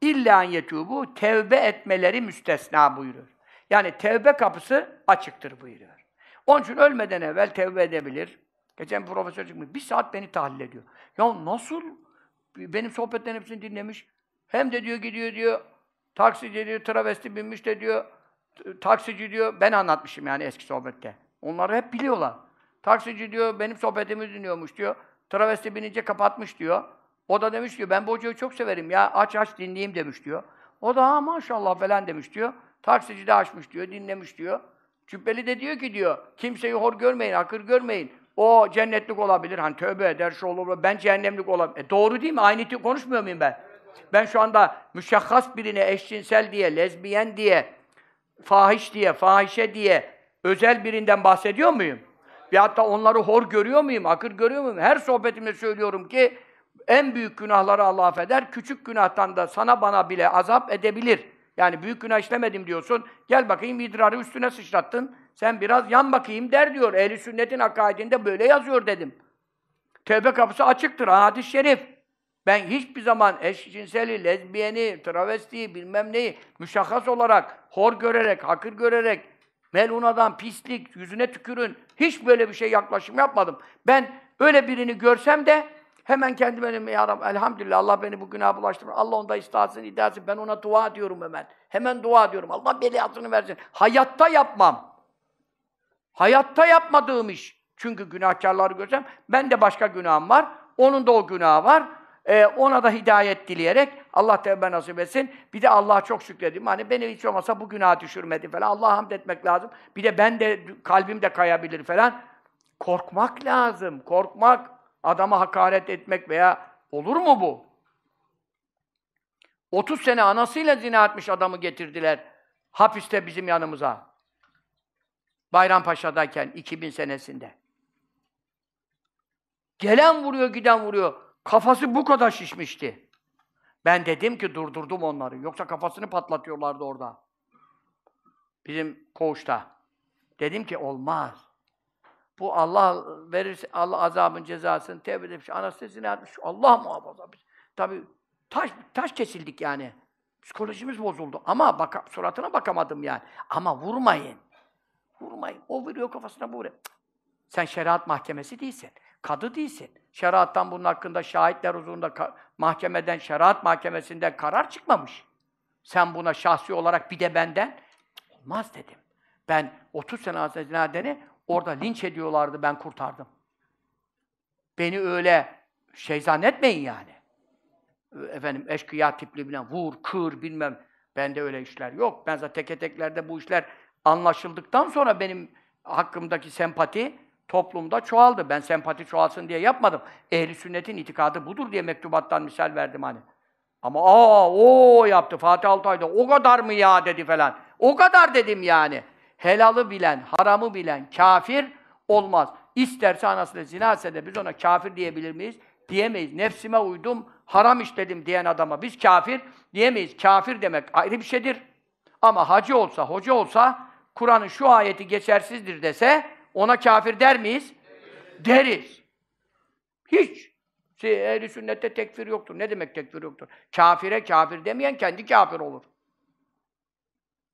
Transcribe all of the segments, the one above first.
İlla yetubu tevbe etmeleri müstesna buyuruyor. Yani tevbe kapısı açıktır buyuruyor. Onun için ölmeden evvel tevbe edebilir. Geçen profesör çıkmış, bir saat beni tahlil ediyor. Ya nasıl? Benim sohbetlerin hepsini dinlemiş. Hem de diyor gidiyor diyor, taksici diyor, travesti binmiş de diyor, taksici diyor, ben anlatmışım yani eski sohbette. Onları hep biliyorlar. Taksici diyor, benim sohbetimi dinliyormuş diyor. Travesti binince kapatmış diyor. O da demiş ki ben bu hocayı çok severim ya aç aç dinleyeyim demiş diyor. O da ha maşallah falan demiş diyor. Taksici de açmış diyor, dinlemiş diyor. Cübbeli de diyor ki diyor, kimseyi hor görmeyin, akır görmeyin. O cennetlik olabilir, hani tövbe eder, şu olur, ben cehennemlik olabilir. E doğru değil mi? Aynı konuşmuyor muyum ben? Ben şu anda müşahhas birine eşcinsel diye, lezbiyen diye, fahiş diye, fahişe diye özel birinden bahsediyor muyum? Ve hatta onları hor görüyor muyum, akır görüyor muyum? Her sohbetimde söylüyorum ki en büyük günahları Allah affeder, küçük günahtan da sana bana bile azap edebilir. Yani büyük günah işlemedim diyorsun, gel bakayım idrarı üstüne sıçrattın, sen biraz yan bakayım der diyor. Ehli sünnetin akaidinde böyle yazıyor dedim. Tevbe kapısı açıktır, hadis-i şerif. Ben hiçbir zaman eşcinseli, lezbiyeni, travestiyi, bilmem neyi müşahhas olarak, hor görerek, hakır görerek, melunadan pislik, yüzüne tükürün, hiç böyle bir şey yaklaşım yapmadım. Ben öyle birini görsem de Hemen kendime dedim ya Rabbi elhamdülillah Allah beni bu günaha bulaştırmış. Allah onda istahsın, iddiasın. Ben ona dua diyorum hemen. Hemen dua diyorum. Allah beliyatını versin. Hayatta yapmam. Hayatta yapmadığım iş. Çünkü günahkarları göreceğim. ben de başka günahım var. Onun da o günahı var. Ee, ona da hidayet dileyerek Allah tevbe nasip etsin. Bir de Allah'a çok şükredeyim. Hani beni hiç olmasa bu günaha düşürmedi falan. Allah'a hamd etmek lazım. Bir de ben de kalbim de kayabilir falan. Korkmak lazım. Korkmak. Adama hakaret etmek veya olur mu bu? 30 sene anasıyla zina etmiş adamı getirdiler hapiste bizim yanımıza. Bayrampaşa'dayken 2000 senesinde. Gelen vuruyor, giden vuruyor. Kafası bu kadar şişmişti. Ben dedim ki durdurdum onları. Yoksa kafasını patlatıyorlardı orada. Bizim koğuşta. Dedim ki olmaz. Bu Allah verir Allah azabın cezasını tevbe etmiş. Anestezini atmış. Allah muhafaza biz. Tabi taş taş kesildik yani. Psikolojimiz bozuldu. Ama baka, suratına bakamadım yani. Ama vurmayın. Vurmayın. O vuruyor kafasına bu Sen şeriat mahkemesi değilsin. Kadı değilsin. Şeriattan bunun hakkında şahitler huzurunda mahkemeden, şeriat mahkemesinde karar çıkmamış. Sen buna şahsi olarak bir de benden olmaz dedim. Ben 30 sene Hazreti Naden'i Orada linç ediyorlardı, ben kurtardım. Beni öyle şey zannetmeyin yani. Efendim eşkıya tipli bilmem, vur, kır bilmem. Bende öyle işler yok. Ben zaten teke teklerde bu işler anlaşıldıktan sonra benim hakkımdaki sempati toplumda çoğaldı. Ben sempati çoğalsın diye yapmadım. Ehli sünnetin itikadı budur diye mektubattan misal verdim hani. Ama aa o yaptı Fatih Altay'da o kadar mı ya dedi falan. O kadar dedim yani helalı bilen, haramı bilen kafir olmaz. İsterse anasıyla zina etse de biz ona kafir diyebilir miyiz? Diyemeyiz. Nefsime uydum, haram işledim diyen adama biz kafir diyemeyiz. Kafir demek ayrı bir şeydir. Ama hacı olsa, hoca olsa, Kur'an'ın şu ayeti geçersizdir dese ona kafir der miyiz? Deriz. Hiç. Şey, ehli sünnette tekfir yoktur. Ne demek tekfir yoktur? Kafire kafir demeyen kendi kafir olur.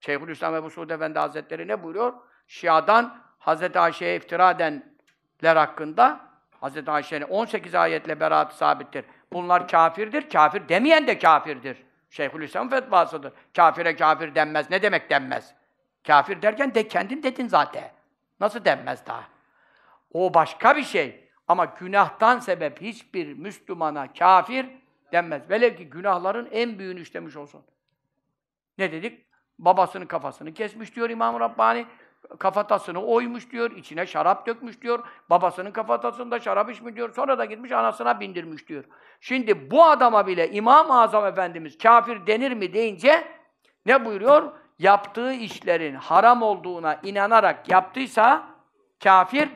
Şeyhülislam Ebu Suud Efendi Hazretleri ne buyuruyor? Şia'dan Hazreti Ayşe'ye iftira edenler hakkında Hazreti Ayşe'nin 18 ayetle beraat sabittir. Bunlar kafirdir. Kafir demeyen de kafirdir. Şeyhülislam fetvasıdır. Kafire kafir denmez. Ne demek denmez? Kafir derken de kendin dedin zaten. Nasıl denmez daha? O başka bir şey. Ama günahtan sebep hiçbir Müslümana kafir denmez. Velev ki günahların en büyüğünü işlemiş olsun. Ne dedik? Babasının kafasını kesmiş diyor İmam Rabbani. Kafatasını oymuş diyor, içine şarap dökmüş diyor. Babasının kafatasında şarap içmiş diyor. Sonra da gitmiş anasına bindirmiş diyor. Şimdi bu adama bile İmam-ı Azam Efendimiz kafir denir mi deyince ne buyuruyor? Yaptığı işlerin haram olduğuna inanarak yaptıysa kafir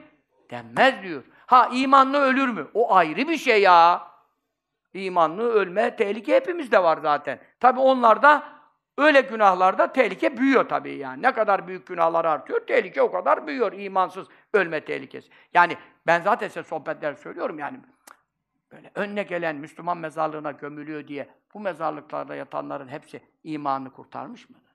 denmez diyor. Ha imanlı ölür mü? O ayrı bir şey ya. İmanlı ölme tehlike hepimizde var zaten. Tabi onlar da Öyle günahlarda tehlike büyüyor tabii yani. Ne kadar büyük günahlar artıyor, tehlike o kadar büyüyor. imansız ölme tehlikesi. Yani ben zaten size sohbetler söylüyorum yani. Böyle önüne gelen Müslüman mezarlığına gömülüyor diye bu mezarlıklarda yatanların hepsi imanını kurtarmış mıdır?